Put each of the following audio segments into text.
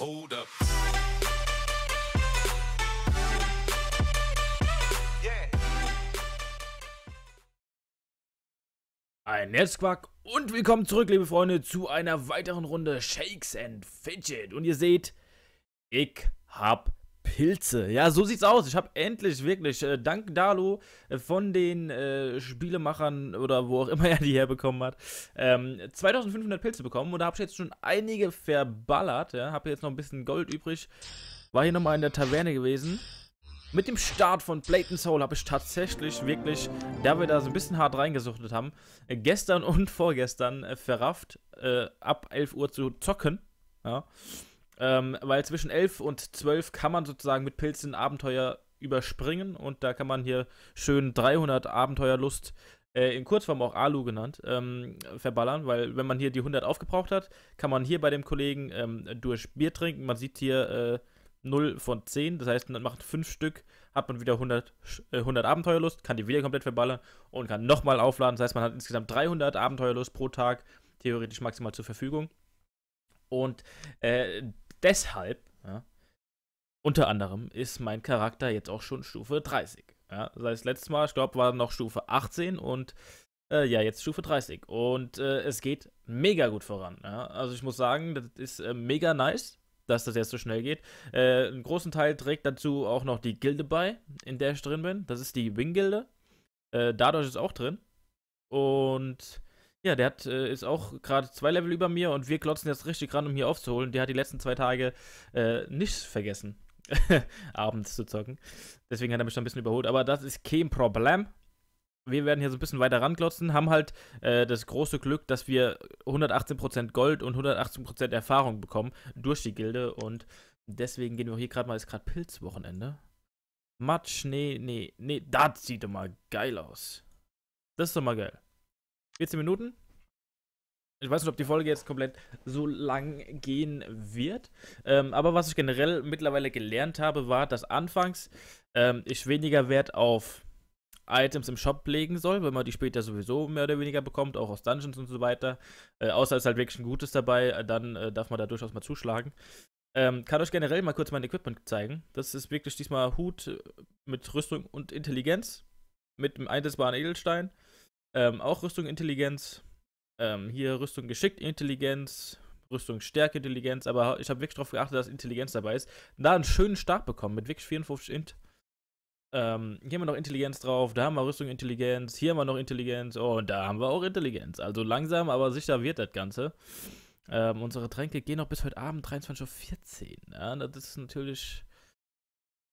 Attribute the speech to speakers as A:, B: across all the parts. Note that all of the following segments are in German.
A: Hold up. Ein Netzquack und willkommen zurück, liebe Freunde, zu einer weiteren Runde Shakes and Fidget. Und ihr seht, ich hab Pilze. Ja, so sieht's aus. Ich habe endlich wirklich, äh, dank Dalo, äh, von den äh, Spielemachern oder wo auch immer er die herbekommen hat, ähm, 2500 Pilze bekommen. Und da habe ich jetzt schon einige verballert. Ja, habe jetzt noch ein bisschen Gold übrig. War hier nochmal in der Taverne gewesen. Mit dem Start von Blade Soul habe ich tatsächlich wirklich, da wir da so ein bisschen hart reingesuchtet haben, äh, gestern und vorgestern äh, verrafft, äh, ab 11 Uhr zu zocken. Ja. Ähm, weil zwischen 11 und 12 kann man sozusagen mit Pilzen Abenteuer überspringen und da kann man hier schön 300 Abenteuerlust äh, in Kurzform auch Alu genannt, ähm, verballern, weil wenn man hier die 100 aufgebraucht hat, kann man hier bei dem Kollegen ähm, durch Bier trinken. Man sieht hier äh, 0 von 10, das heißt, man macht 5 Stück, hat man wieder 100, äh, 100 Abenteuerlust, kann die wieder komplett verballern und kann nochmal aufladen. Das heißt, man hat insgesamt 300 Abenteuerlust pro Tag theoretisch maximal zur Verfügung. Und äh, deshalb, ja, unter anderem, ist mein Charakter jetzt auch schon Stufe 30. Ja, das heißt, letztes Mal, ich glaube, war noch Stufe 18 und äh, ja, jetzt Stufe 30. Und äh, es geht mega gut voran. Ja. Also ich muss sagen, das ist äh, mega nice, dass das jetzt so schnell geht. Äh, einen großen Teil trägt dazu auch noch die Gilde bei, in der ich drin bin. Das ist die Wing-Gilde. Äh, dadurch ist auch drin. Und ja, der hat, äh, ist auch gerade zwei Level über mir und wir klotzen jetzt richtig ran, um hier aufzuholen. Der hat die letzten zwei Tage äh, nicht vergessen, abends zu zocken. Deswegen hat er mich schon ein bisschen überholt. Aber das ist kein Problem. Wir werden hier so ein bisschen weiter ranklotzen, haben halt äh, das große Glück, dass wir 118% Gold und 118% Erfahrung bekommen durch die Gilde. Und deswegen gehen wir hier gerade mal, ist gerade Pilzwochenende. Matsch, nee, nee, nee, das sieht doch mal geil aus. Das ist doch mal geil. 14 Minuten. Ich weiß nicht, ob die Folge jetzt komplett so lang gehen wird. Ähm, aber was ich generell mittlerweile gelernt habe, war, dass anfangs ähm, ich weniger Wert auf Items im Shop legen soll, weil man die später sowieso mehr oder weniger bekommt, auch aus Dungeons und so weiter. Äh, außer es ist halt wirklich ein Gutes dabei, äh, dann äh, darf man da durchaus mal zuschlagen. Ähm, kann euch generell mal kurz mein Equipment zeigen. Das ist wirklich diesmal Hut äh, mit Rüstung und Intelligenz, mit einem einsetzbaren Edelstein ähm, auch Rüstung Intelligenz. Ähm, hier Rüstung Geschickt Intelligenz. Rüstung Stärke Intelligenz. Aber ich habe wirklich darauf geachtet, dass Intelligenz dabei ist. Da einen schönen Start bekommen mit wirklich 54 Int. Ähm, hier haben wir noch Intelligenz drauf, da haben wir Rüstung Intelligenz, hier haben wir noch Intelligenz, oh, und da haben wir auch Intelligenz. Also langsam, aber sicher wird das Ganze. Ähm, unsere Tränke gehen noch bis heute Abend, 23.14 Uhr. Ja, das ist natürlich.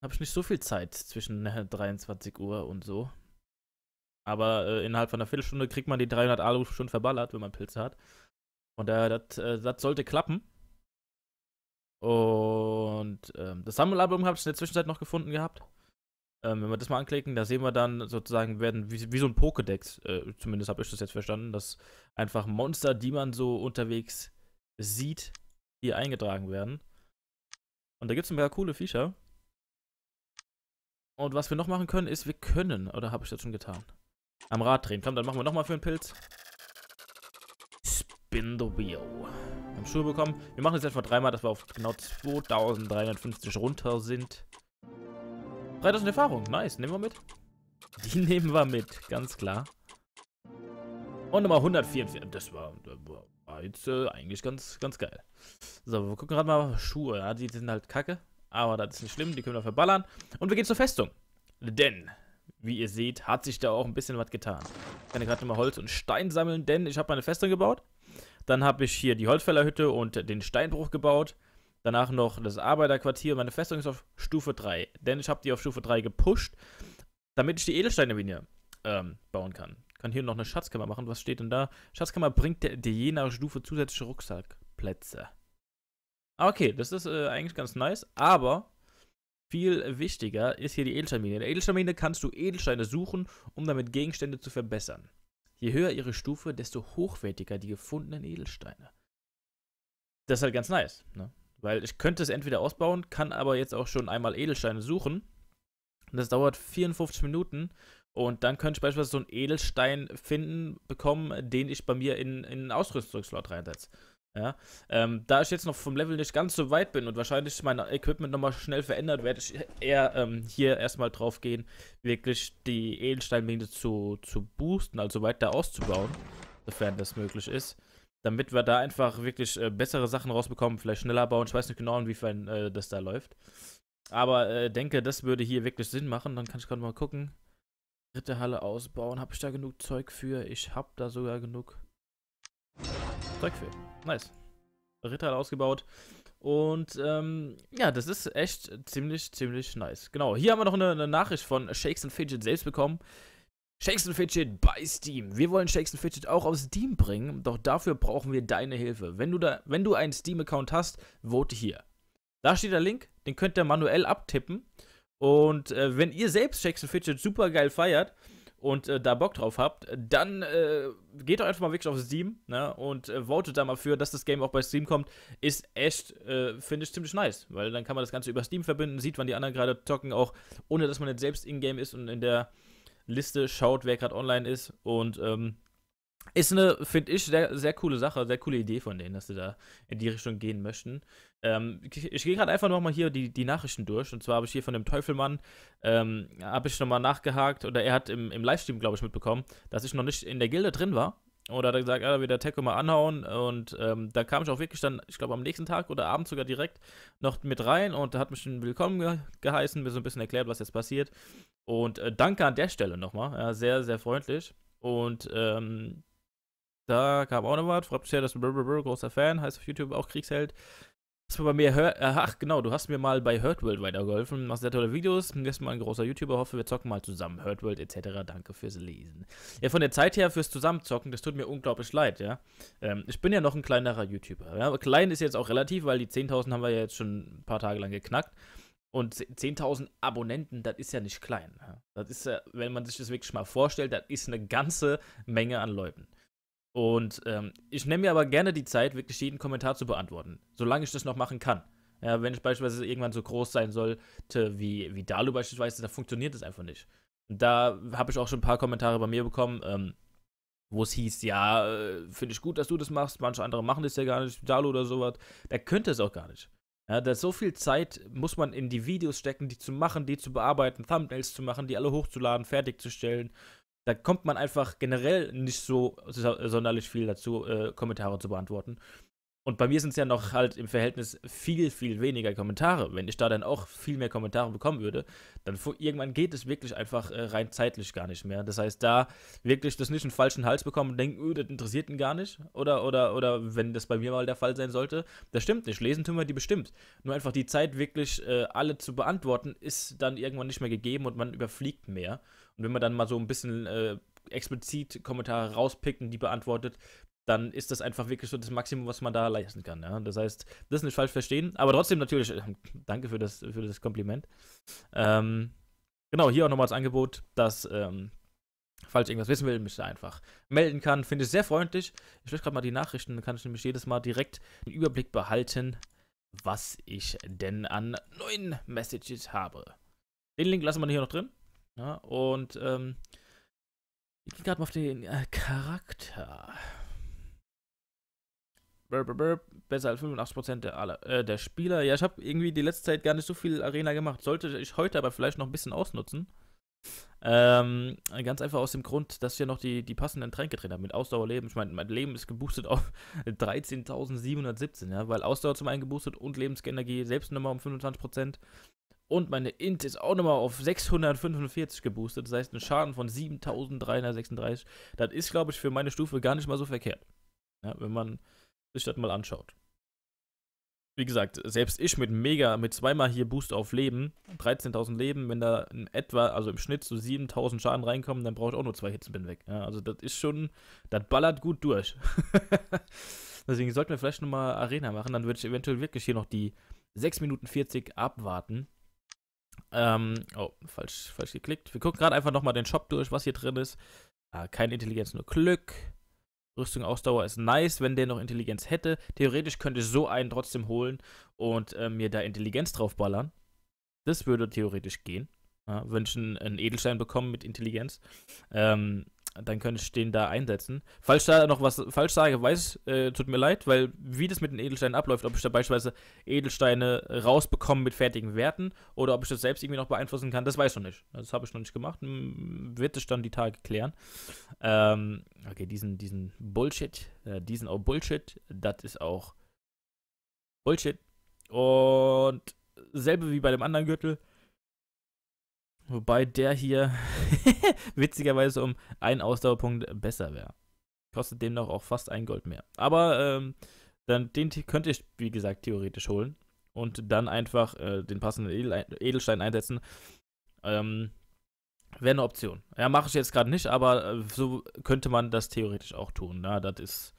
A: habe ich nicht so viel Zeit zwischen 23 Uhr und so. Aber äh, innerhalb von einer Viertelstunde kriegt man die 300 Alu schon verballert, wenn man Pilze hat. Und daher, das äh, sollte klappen. Und ähm, das Sammelalbum habe ich in der Zwischenzeit noch gefunden gehabt. Ähm, wenn wir das mal anklicken, da sehen wir dann sozusagen, werden wie, wie so ein Pokédex, äh, zumindest habe ich das jetzt verstanden, dass einfach Monster, die man so unterwegs sieht, hier eingetragen werden. Und da gibt es ein paar coole Feature. Und was wir noch machen können, ist, wir können, oder habe ich das schon getan? Am Rad drehen. Komm, dann machen wir nochmal für einen Pilz. Spin the wheel. Wir haben Schuhe bekommen. Wir machen jetzt mal dreimal, dass wir auf genau 2350 runter sind. 3000 Erfahrung. Nice. Nehmen wir mit. Die nehmen wir mit. Ganz klar. Und nochmal 144. Das war, das war jetzt äh, eigentlich ganz, ganz geil. So, wir gucken gerade mal Schuhe. Ja, die sind halt kacke. Aber das ist nicht schlimm. Die können wir verballern. Und wir gehen zur Festung. Denn wie ihr seht, hat sich da auch ein bisschen was getan. Ich kann gerade nochmal Holz und Stein sammeln, denn ich habe meine Festung gebaut. Dann habe ich hier die Holzfällerhütte und den Steinbruch gebaut. Danach noch das Arbeiterquartier. Meine Festung ist auf Stufe 3, denn ich habe die auf Stufe 3 gepusht, damit ich die Edelsteinmine ähm, bauen kann. Ich kann hier noch eine Schatzkammer machen. Was steht denn da? Schatzkammer bringt dir je nach Stufe zusätzliche Rucksackplätze. Ah, okay, das ist äh, eigentlich ganz nice, aber viel wichtiger ist hier die Edelsteinmine. In der Edelsteinmine kannst du Edelsteine suchen, um damit Gegenstände zu verbessern. Je höher ihre Stufe, desto hochwertiger die gefundenen Edelsteine. Das ist halt ganz nice, ne? Weil ich könnte es entweder ausbauen, kann aber jetzt auch schon einmal Edelsteine suchen. Das dauert 54 Minuten und dann könnte ich beispielsweise so einen Edelstein finden, bekommen, den ich bei mir in, in einen Ausrüstungsslot reinsetze. Ja, ähm, da ich jetzt noch vom Level nicht ganz so weit bin und wahrscheinlich mein Equipment nochmal schnell verändert, werde ich eher ähm, hier erstmal drauf gehen, wirklich die Edelsteinmine zu, zu boosten, also weiter auszubauen, sofern das möglich ist. Damit wir da einfach wirklich äh, bessere Sachen rausbekommen, vielleicht schneller bauen. Ich weiß nicht genau, inwiefern äh, das da läuft. Aber äh, denke, das würde hier wirklich Sinn machen. Dann kann ich gerade mal gucken. Dritte Halle ausbauen. Habe ich da genug Zeug für? Ich habe da sogar genug Zeug für. Nice. Ritter ausgebaut. Und ähm, ja, das ist echt ziemlich, ziemlich nice. Genau, hier haben wir noch eine, eine Nachricht von Shakes and Fidget selbst bekommen. Shakes and Fidget bei Steam. Wir wollen Shakes and Fidget auch auf Steam bringen, doch dafür brauchen wir deine Hilfe. Wenn du, da, wenn du einen Steam-Account hast, vote hier. Da steht der Link, den könnt ihr manuell abtippen. Und äh, wenn ihr selbst Shakes and Fidget super geil feiert, und äh, da Bock drauf habt, dann äh, geht doch einfach mal wirklich auf Steam ne, und äh, votet da mal für, dass das Game auch bei Steam kommt. Ist echt, äh, finde ich, ziemlich nice, weil dann kann man das Ganze über Steam verbinden, sieht, wann die anderen gerade zocken, auch ohne dass man jetzt selbst in-game ist und in der Liste schaut, wer gerade online ist und ähm, ist eine, finde ich, sehr, sehr coole Sache, sehr coole Idee von denen, dass sie da in die Richtung gehen möchten. Ähm, ich, ich gehe gerade einfach nochmal hier die, die Nachrichten durch. Und zwar habe ich hier von dem Teufelmann, ähm, habe ich nochmal nachgehakt, oder er hat im, im Livestream, glaube ich, mitbekommen, dass ich noch nicht in der Gilde drin war. Oder hat er gesagt, ja, wieder Teco mal anhauen. Und ähm, da kam ich auch wirklich dann, ich glaube, am nächsten Tag oder abends sogar direkt noch mit rein und hat mich schon willkommen ge geheißen, mir so ein bisschen erklärt, was jetzt passiert. Und äh, danke an der Stelle nochmal. Ja, sehr, sehr freundlich. Und ähm, da kam auch noch was. Fragt mich bisher, dass du großer Fan, heißt auf YouTube auch Kriegsheld. Hast du bei mir Hör äh, Ach, genau, du hast mir mal bei Hurt World weitergeholfen. Machst sehr tolle Videos. Bist mal ein großer YouTuber. Hoffe, wir zocken mal zusammen. Hurt World etc. Danke fürs Lesen. Ja, von der Zeit her fürs Zusammenzocken, das tut mir unglaublich leid, ja. Ähm, ich bin ja noch ein kleinerer YouTuber. Ja? Aber klein ist jetzt auch relativ, weil die 10.000 haben wir ja jetzt schon ein paar Tage lang geknackt. Und 10.000 Abonnenten, das ist ja nicht klein. Ja? Das ist ja, wenn man sich das wirklich mal vorstellt, das ist eine ganze Menge an Leuten. Und ähm, ich nehme mir aber gerne die Zeit, wirklich jeden Kommentar zu beantworten, solange ich das noch machen kann. Ja, wenn ich beispielsweise irgendwann so groß sein sollte wie, wie Dalu beispielsweise, da funktioniert das einfach nicht. Und da habe ich auch schon ein paar Kommentare bei mir bekommen, ähm, wo es hieß, ja, äh, finde ich gut, dass du das machst, manche andere machen das ja gar nicht, Dalu oder sowas. Der könnte es auch gar nicht. Ja, da so viel Zeit muss man in die Videos stecken, die zu machen, die zu bearbeiten, Thumbnails zu machen, die alle hochzuladen, fertigzustellen da kommt man einfach generell nicht so sonderlich viel dazu, äh, Kommentare zu beantworten. Und bei mir sind es ja noch halt im Verhältnis viel, viel weniger Kommentare. Wenn ich da dann auch viel mehr Kommentare bekommen würde, dann irgendwann geht es wirklich einfach äh, rein zeitlich gar nicht mehr. Das heißt, da wirklich das nicht einen falschen Hals bekommen und denken, öh, das interessiert ihn gar nicht. Oder, oder, oder wenn das bei mir mal der Fall sein sollte, das stimmt nicht. Lesen tun wir die bestimmt. Nur einfach die Zeit, wirklich äh, alle zu beantworten, ist dann irgendwann nicht mehr gegeben und man überfliegt mehr. Und wenn man dann mal so ein bisschen äh, explizit Kommentare rauspickt und die beantwortet, dann ist das einfach wirklich so das Maximum, was man da leisten kann. Ja? Das heißt, das nicht falsch verstehen, aber trotzdem natürlich, äh, danke für das, für das Kompliment. Ähm, genau, hier auch nochmal das Angebot, dass, ähm, falls irgendwas wissen will, mich da einfach melden kann. Finde ich sehr freundlich. Ich lösche gerade mal die Nachrichten, dann kann ich nämlich jedes Mal direkt den Überblick behalten, was ich denn an neuen Messages habe. Den Link lassen wir hier noch drin. Ja, ne? und ähm, ich gehe gerade mal auf den äh, Charakter. Burp, burp, Besser als 85% der, aller, äh, der Spieler. Ja, ich habe irgendwie die letzte Zeit gar nicht so viel Arena gemacht. Sollte ich heute aber vielleicht noch ein bisschen ausnutzen. Ähm, ganz einfach aus dem Grund, dass ich ja noch die, die passenden Tränke drin habe mit Ausdauerleben. Ich meine, mein Leben ist geboostet auf 13.717, ja, weil Ausdauer zum einen geboostet und Lebensenergie selbst nochmal um 25%. Und meine Int ist auch nochmal auf 645 geboostet. Das heißt, ein Schaden von 7336. Das ist, glaube ich, für meine Stufe gar nicht mal so verkehrt. Ja, wenn man sich das mal anschaut. Wie gesagt, selbst ich mit mega, mit zweimal hier Boost auf Leben, 13.000 Leben, wenn da in etwa, also im Schnitt so 7.000 Schaden reinkommen, dann brauche ich auch nur zwei Hits und bin weg. Ja, also das ist schon, das ballert gut durch. Deswegen sollten wir vielleicht nochmal Arena machen, dann würde ich eventuell wirklich hier noch die 6 Minuten 40 abwarten ähm, oh, falsch, falsch geklickt. Wir gucken gerade einfach nochmal den Shop durch, was hier drin ist. Ah, keine Intelligenz, nur Glück. Rüstung Ausdauer ist nice, wenn der noch Intelligenz hätte. Theoretisch könnte ich so einen trotzdem holen und äh, mir da Intelligenz draufballern. Das würde theoretisch gehen. Ja, wenn ich einen, einen Edelstein bekomme mit Intelligenz. Ähm, dann könnte ich den da einsetzen. Falls ich da noch was falsch sage, weiß, äh, tut mir leid, weil wie das mit den Edelsteinen abläuft, ob ich da beispielsweise Edelsteine rausbekomme mit fertigen Werten oder ob ich das selbst irgendwie noch beeinflussen kann, das weiß ich noch nicht. Das habe ich noch nicht gemacht. Wird es dann die Tage klären. Ähm, okay, diesen, diesen Bullshit, äh, diesen auch Bullshit, das ist auch Bullshit. Und selbe wie bei dem anderen Gürtel. Wobei der hier witzigerweise um einen Ausdauerpunkt besser wäre. Kostet demnach auch fast ein Gold mehr. Aber ähm, dann den könnte ich, wie gesagt, theoretisch holen. Und dann einfach äh, den passenden Edel Edelstein einsetzen. Ähm, wäre eine Option. Ja, mache ich jetzt gerade nicht, aber äh, so könnte man das theoretisch auch tun. Na, ne? das ist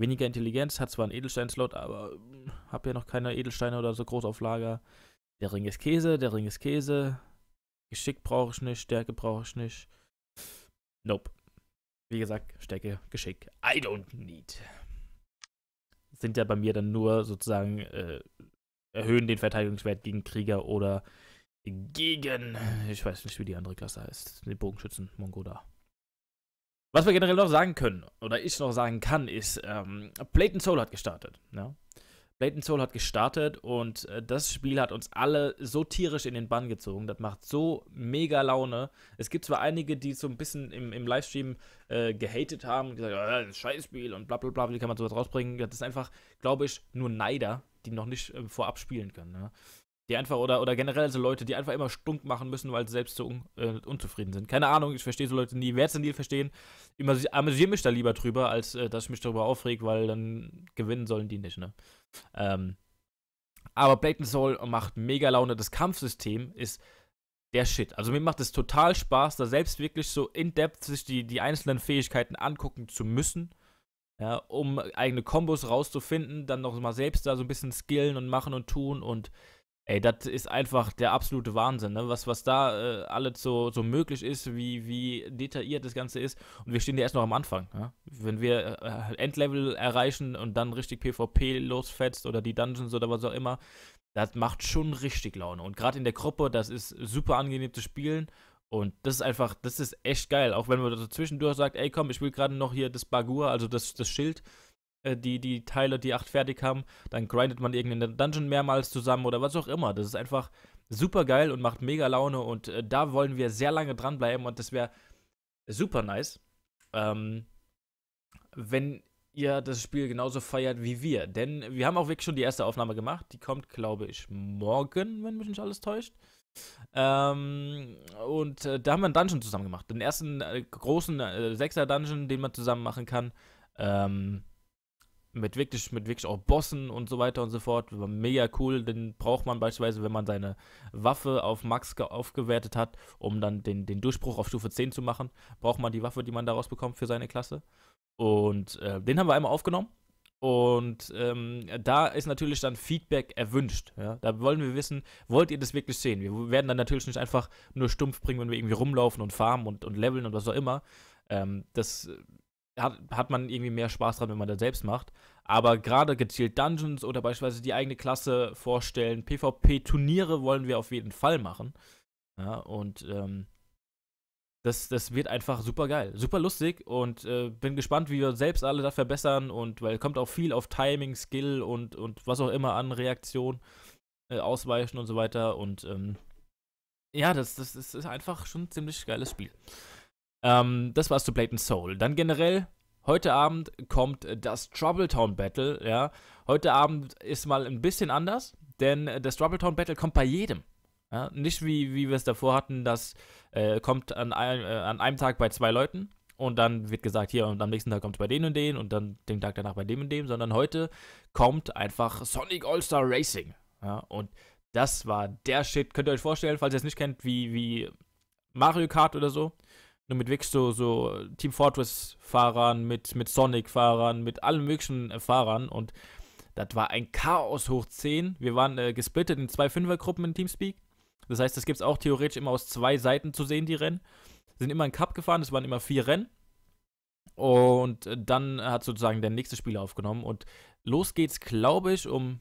A: weniger Intelligenz, hat zwar einen Edelstein-Slot, aber äh, hm, habe ja noch keine Edelsteine oder so groß auf Lager. Der Ring ist Käse, der Ring ist Käse. Geschick brauche ich nicht, Stärke brauche ich nicht. Nope. Wie gesagt, Stärke, Geschick. I don't need. Sind ja bei mir dann nur sozusagen äh, erhöhen den Verteidigungswert gegen Krieger oder gegen, ich weiß nicht, wie die andere Klasse heißt, den Bogenschützen, Mongoda. Was wir generell noch sagen können, oder ich noch sagen kann, ist, ähm, Plate Soul hat gestartet. Ja? Ne? Blade Soul hat gestartet und äh, das Spiel hat uns alle so tierisch in den Bann gezogen. Das macht so mega Laune. Es gibt zwar einige, die so ein bisschen im, im Livestream äh, gehatet haben und gesagt, äh, Scheißspiel und bla bla bla, wie kann man sowas rausbringen? Das ist einfach, glaube ich, nur Neider, die noch nicht äh, vorab spielen können. Ne? die einfach oder, oder generell so Leute, die einfach immer stunk machen müssen, weil sie selbst so un, äh, unzufrieden sind. Keine Ahnung, ich verstehe so Leute nie, werde es nie verstehen. Ich amüsiere mich da lieber drüber, als äh, dass ich mich darüber aufrege, weil dann gewinnen sollen die nicht, ne? Ähm, aber Black Soul macht mega Laune. Das Kampfsystem ist der Shit. Also mir macht es total Spaß, da selbst wirklich so in-depth sich die, die einzelnen Fähigkeiten angucken zu müssen. Ja, um eigene Kombos rauszufinden, dann nochmal selbst da so ein bisschen skillen und machen und tun und Ey, das ist einfach der absolute Wahnsinn, ne? was, was da äh, alles so, so möglich ist, wie, wie detailliert das Ganze ist. Und wir stehen ja erst noch am Anfang. Ne? Wenn wir äh, Endlevel erreichen und dann richtig PvP losfetzt oder die Dungeons oder was auch immer, das macht schon richtig Laune. Und gerade in der Gruppe, das ist super angenehm zu spielen. Und das ist einfach, das ist echt geil. Auch wenn man da zwischendurch sagt, ey komm, ich will gerade noch hier das Bagua, also das, das Schild äh, die, die Teile, die acht fertig haben, dann grindet man irgendeinen Dungeon mehrmals zusammen oder was auch immer. Das ist einfach super geil und macht mega Laune und äh, da wollen wir sehr lange dranbleiben und das wäre super nice, ähm, wenn ihr das Spiel genauso feiert wie wir. Denn wir haben auch wirklich schon die erste Aufnahme gemacht. Die kommt, glaube ich, morgen, wenn mich nicht alles täuscht. Ähm, und äh, da haben wir einen Dungeon zusammen gemacht. Den ersten äh, großen äh, Sechser-Dungeon, den man zusammen machen kann. Ähm, mit wirklich, mit wirklich auch Bossen und so weiter und so fort. War mega cool. Den braucht man beispielsweise, wenn man seine Waffe auf Max aufgewertet hat, um dann den, den Durchbruch auf Stufe 10 zu machen, braucht man die Waffe, die man daraus bekommt für seine Klasse. Und äh, den haben wir einmal aufgenommen. Und ähm, da ist natürlich dann Feedback erwünscht. Ja? Da wollen wir wissen, wollt ihr das wirklich sehen? Wir werden dann natürlich nicht einfach nur stumpf bringen, wenn wir irgendwie rumlaufen und farmen und, und leveln und was auch immer. Ähm, das hat, hat man irgendwie mehr Spaß dran, wenn man das selbst macht. Aber gerade gezielt Dungeons oder beispielsweise die eigene Klasse vorstellen, PvP-Turniere wollen wir auf jeden Fall machen. Ja, und ähm, das, das wird einfach super geil, super lustig und äh, bin gespannt, wie wir selbst alle das verbessern und weil kommt auch viel auf Timing, Skill und, und was auch immer an Reaktion, äh, Ausweichen und so weiter und ähm, ja, das, das, das ist einfach schon ein ziemlich geiles Spiel. Ähm, das war's zu Blatant Soul. Dann generell, heute Abend kommt das Troubletown Battle, ja. Heute Abend ist mal ein bisschen anders, denn das Troubletown Battle kommt bei jedem. Ja? Nicht wie, wie wir es davor hatten, das äh, kommt an, ein, äh, an einem Tag bei zwei Leuten, und dann wird gesagt, hier und am nächsten Tag kommt es bei denen und denen und dann den Tag danach bei dem und dem, sondern heute kommt einfach Sonic All-Star Racing. Ja, und das war der Shit. Könnt ihr euch vorstellen, falls ihr es nicht kennt, wie, wie Mario Kart oder so nur mit wirklich so, so Team Fortress-Fahrern, mit, mit Sonic-Fahrern, mit allen möglichen äh, Fahrern und das war ein Chaos hoch 10. Wir waren äh, gesplittet in zwei Fünfergruppen in Teamspeak. Das heißt, es gibt es auch theoretisch immer aus zwei Seiten zu sehen, die Rennen. Wir Sind immer in Cup gefahren, es waren immer vier Rennen. Und äh, dann hat sozusagen der nächste Spieler aufgenommen. Und los geht's, glaube ich, um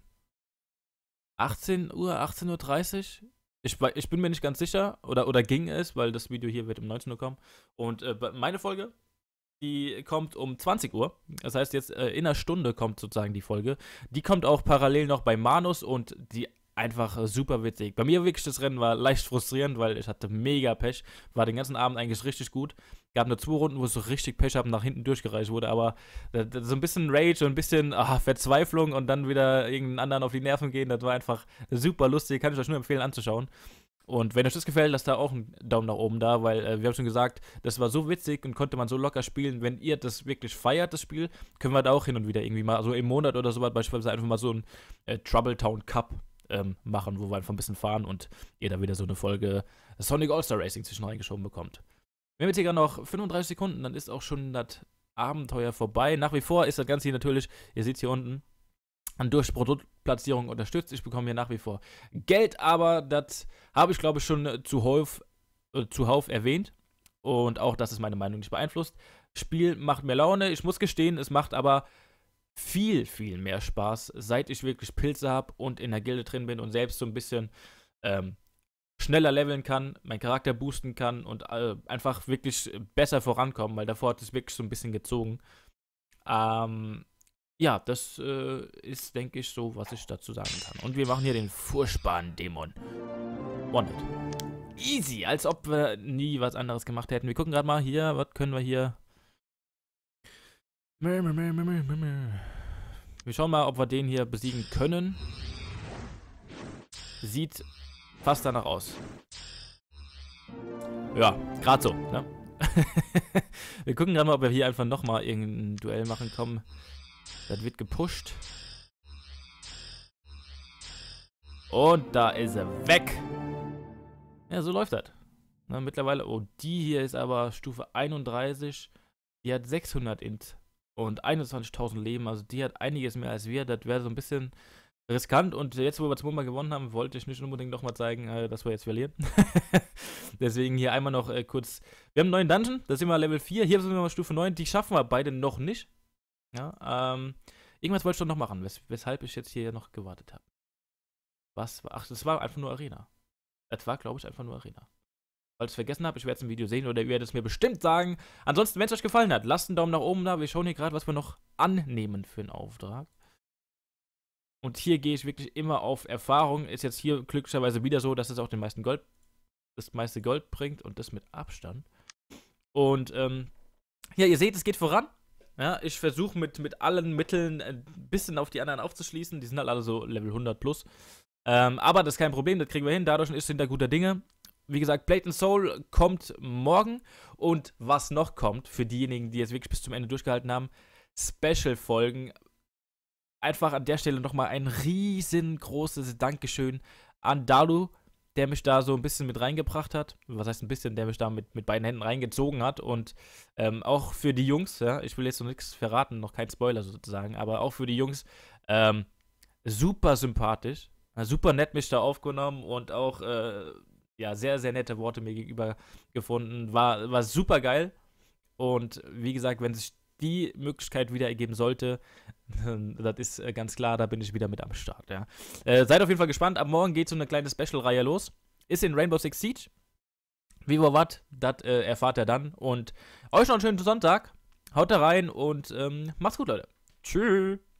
A: 18 Uhr, 18.30 Uhr ich, ich bin mir nicht ganz sicher, oder, oder ging es, weil das Video hier wird um 19 Uhr kommen. Und äh, meine Folge, die kommt um 20 Uhr. Das heißt, jetzt äh, in einer Stunde kommt sozusagen die Folge. Die kommt auch parallel noch bei Manus und die einfach äh, super witzig. Bei mir wirklich das Rennen war leicht frustrierend, weil ich hatte mega Pech. War den ganzen Abend eigentlich richtig gut gab nur zwei Runden, wo es so richtig Pech haben, nach hinten durchgereicht wurde, aber so ein bisschen Rage und ein bisschen ach, Verzweiflung und dann wieder irgendeinen anderen auf die Nerven gehen, das war einfach super lustig, kann ich euch nur empfehlen anzuschauen. Und wenn euch das gefällt, lasst da auch einen Daumen nach oben da, weil äh, wir haben schon gesagt, das war so witzig und konnte man so locker spielen. Wenn ihr das wirklich feiert, das Spiel, können wir da auch hin und wieder irgendwie mal, so im Monat oder so was beispielsweise einfach mal so ein äh, Troubletown Cup ähm, machen, wo wir einfach ein bisschen fahren und ihr da wieder so eine Folge Sonic All-Star Racing zwischen reingeschoben bekommt. Wir haben jetzt hier gerade noch 35 Sekunden, dann ist auch schon das Abenteuer vorbei. Nach wie vor ist das Ganze hier natürlich, ihr seht hier unten, durch Produktplatzierung unterstützt. Ich bekomme hier nach wie vor Geld, aber das habe ich glaube ich schon zuhauf, äh, zuhauf erwähnt. Und auch das ist meine Meinung nicht beeinflusst. Spiel macht mehr Laune. Ich muss gestehen, es macht aber viel, viel mehr Spaß, seit ich wirklich Pilze habe und in der Gilde drin bin und selbst so ein bisschen ähm, schneller leveln kann, meinen Charakter boosten kann und äh, einfach wirklich besser vorankommen, weil davor hat es wirklich so ein bisschen gezogen. Ähm, ja, das äh, ist, denke ich, so, was ich dazu sagen kann. Und wir machen hier den furchtbaren Dämon. Wanted. Easy, als ob wir nie was anderes gemacht hätten. Wir gucken gerade mal hier, was können wir hier... Wir schauen mal, ob wir den hier besiegen können. Sieht fast danach aus. Ja, gerade so, ne? wir gucken gerade mal, ob wir hier einfach nochmal irgendein Duell machen. kommen. das wird gepusht. Und da ist er weg. Ja, so läuft das. Na, mittlerweile, oh, die hier ist aber Stufe 31. Die hat 600 Int und 21.000 Leben. Also die hat einiges mehr als wir. Das wäre so ein bisschen riskant und jetzt, wo wir zweimal gewonnen haben, wollte ich nicht unbedingt nochmal zeigen, äh, dass wir jetzt verlieren. Deswegen hier einmal noch äh, kurz. Wir haben einen neuen Dungeon, das sind wir Level 4, hier sind wir mal Stufe 9, die schaffen wir beide noch nicht. Ja, ähm, irgendwas wollte ich doch noch machen, wes weshalb ich jetzt hier noch gewartet habe. Was war. Ach, das war einfach nur Arena. Das war, glaube ich, einfach nur Arena. Falls ich es vergessen habe, ich werde es im Video sehen oder ihr werdet es mir bestimmt sagen. Ansonsten, wenn es euch gefallen hat, lasst einen Daumen nach oben da. Wir schauen hier gerade, was wir noch annehmen für einen Auftrag. Und hier gehe ich wirklich immer auf Erfahrung. Ist jetzt hier glücklicherweise wieder so, dass es auch den meisten Gold, das meiste Gold bringt und das mit Abstand. Und ähm, ja, ihr seht, es geht voran. Ja, ich versuche mit, mit allen Mitteln ein bisschen auf die anderen aufzuschließen. Die sind halt alle so Level 100 plus. Ähm, aber das ist kein Problem, das kriegen wir hin. Dadurch ist hinter guter Dinge. Wie gesagt, Blade and Soul kommt morgen. Und was noch kommt, für diejenigen, die jetzt wirklich bis zum Ende durchgehalten haben, Special-Folgen einfach an der Stelle nochmal ein riesengroßes Dankeschön an Dalu, der mich da so ein bisschen mit reingebracht hat. Was heißt ein bisschen, der mich da mit, mit beiden Händen reingezogen hat. Und ähm, auch für die Jungs, ja, ich will jetzt noch nichts verraten, noch kein Spoiler sozusagen, aber auch für die Jungs ähm, super sympathisch, äh, super nett mich da aufgenommen und auch äh, ja, sehr, sehr nette Worte mir gegenüber gefunden. War, war super geil. Und wie gesagt, wenn sich die Möglichkeit wieder ergeben sollte, das ist äh, ganz klar, da bin ich wieder mit am Start. Ja. Äh, seid auf jeden Fall gespannt. Ab morgen geht so eine kleine Special-Reihe los. Ist in Rainbow Six Siege. Wie war was? Das äh, erfahrt ihr dann. Und euch noch einen schönen Sonntag. Haut da rein und ähm, macht's gut, Leute. Tschüss.